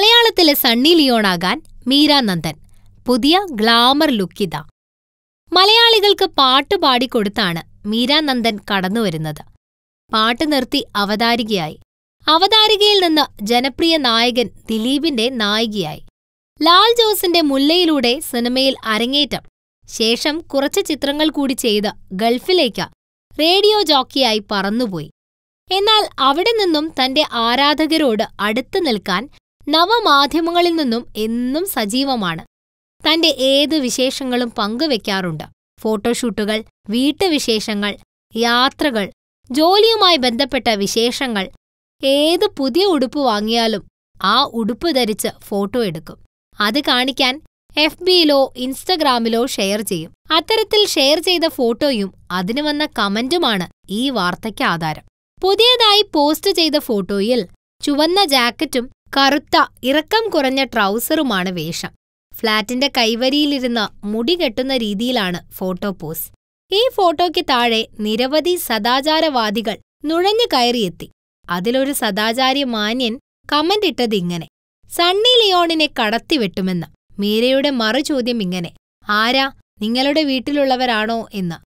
മലയാളത്തിലെ സണ്ണി ലിയോണാകാൻ മീര നന്ദൻ പുതിയ ഗ്ലാമർ ലുക്കിത മലയാളികൾക്ക് പാട്ട് പാടിക്കൊടുത്താണ് മീര നന്ദൻ കടന്നുവരുന്നത് പാട്ട് നിർത്തി അവതാരികയായി അവതാരികയിൽ നിന്ന് ജനപ്രിയ നായകൻ ദിലീപിന്റെ നായികയായി ലാൽ ജോസിന്റെ മുല്ലയിലൂടെ സിനിമയിൽ അരങ്ങേറ്റം ശേഷം കുറച്ച് ചിത്രങ്ങൾ കൂടി ചെയ്ത് ഗൾഫിലേക്ക് റേഡിയോ ജോക്കിയായി പറന്നുപോയി എന്നാൽ അവിടെ നിന്നും തന്റെ ആരാധകരോട് അടുത്തു നിൽക്കാൻ നവമാധ്യമങ്ങളിൽ നിന്നും എന്നും സജീവമാണ് തന്റെ ഏത് വിശേഷങ്ങളും പങ്കുവെക്കാറുണ്ട് ഫോട്ടോഷൂട്ടുകൾ വീട്ടുവിശേഷങ്ങൾ യാത്രകൾ ജോലിയുമായി ബന്ധപ്പെട്ട വിശേഷങ്ങൾ ഏത് പുതിയ ഉടുപ്പ് വാങ്ങിയാലും ആ ഉടുപ്പ് ധരിച്ച് ഫോട്ടോ എടുക്കും അത് കാണിക്കാൻ എഫ് ബിയിലോ ഇൻസ്റ്റഗ്രാമിലോ ഷെയർ ചെയ്യും അത്തരത്തിൽ ഷെയർ ചെയ്ത ഫോട്ടോയും അതിന് വന്ന കമന്റുമാണ് ഈ വാർത്തയ്ക്ക് ആധാരം പുതിയതായി പോസ്റ്റ് ചെയ്ത ഫോട്ടോയിൽ ചുവന്ന ജാക്കറ്റും കറുത്ത ഇറക്കം കുറഞ്ഞ ട്രൗസറുമാണ് വേഷം ഫ്ളാറ്റിന്റെ കൈവരിയിലിരുന്ന് മുടി കെട്ടുന്ന രീതിയിലാണ് ഫോട്ടോ പോസ് ഈ ഫോട്ടോയ്ക്ക് താഴെ നിരവധി സദാചാരവാദികൾ നുഴഞ്ഞു കയറിയെത്തി അതിലൊരു സദാചാരി മാന്യൻ കമന്റ് ഇങ്ങനെ സണ്ണി ലിയോണിനെ കടത്തിവെട്ടുമെന്ന് മീരയുടെ മറുചോദ്യം ഇങ്ങനെ ആരാ നിങ്ങളുടെ വീട്ടിലുള്ളവരാണോ എന്ന്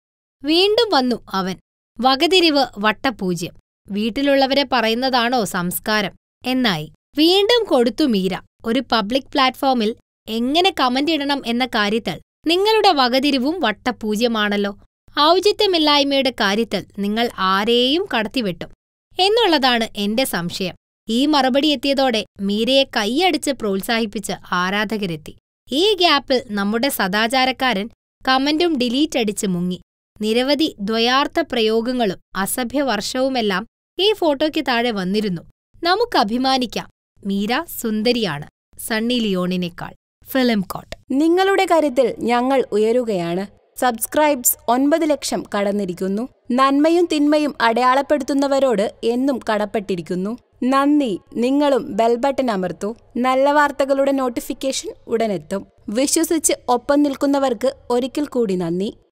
വീണ്ടും വന്നു അവൻ വകതിരിവ് വട്ടപൂജ്യം വീട്ടിലുള്ളവരെ പറയുന്നതാണോ സംസ്കാരം എന്നായി വീണ്ടും കൊടുത്തു മീര ഒരു പബ്ലിക് പ്ലാറ്റ്ഫോമിൽ എങ്ങനെ കമന്റ് ഇടണം എന്ന കാര്യത്തിൽ നിങ്ങളുടെ വകതിരിവും വട്ടപൂജ്യമാണല്ലോ ഔചിത്യമില്ലായ്മയുടെ കാര്യത്തിൽ നിങ്ങൾ ആരെയും കടത്തിവെട്ടും എന്നുള്ളതാണ് എന്റെ സംശയം ഈ മറുപടി എത്തിയതോടെ മീരയെ കൈയടിച്ച് പ്രോത്സാഹിപ്പിച്ച് ആരാധകരെത്തി ഈ ഗ്യാപ്പിൽ നമ്മുടെ സദാചാരക്കാരൻ കമന്റും ഡിലീറ്റ് അടിച്ച് മുങ്ങി നിരവധി ദ്വയാർത്ഥ പ്രയോഗങ്ങളും അസഭ്യവർഷവുമെല്ലാം ഈ ഫോട്ടോയ്ക്ക് താഴെ വന്നിരുന്നു നമുക്ക് അഭിമാനിക്കാം മീര സുന്ദരിയാണ് സണ്ണി ലിയോണിനേക്കാൾ ഫിലിം കോട്ട് നിങ്ങളുടെ കാര്യത്തിൽ ഞങ്ങൾ ഉയരുകയാണ് സബ്സ്ക്രൈബ്സ് ഒൻപത് ലക്ഷം കടന്നിരിക്കുന്നു നന്മയും തിന്മയും അടയാളപ്പെടുത്തുന്നവരോട് എന്നും കടപ്പെട്ടിരിക്കുന്നു നന്ദി നിങ്ങളും ബെൽ ബട്ടൺ അമർത്തു നല്ല വാർത്തകളുടെ നോട്ടിഫിക്കേഷൻ ഉടനെത്തും വിശ്വസിച്ച് ഒപ്പം നിൽക്കുന്നവർക്ക് ഒരിക്കൽ കൂടി നന്ദി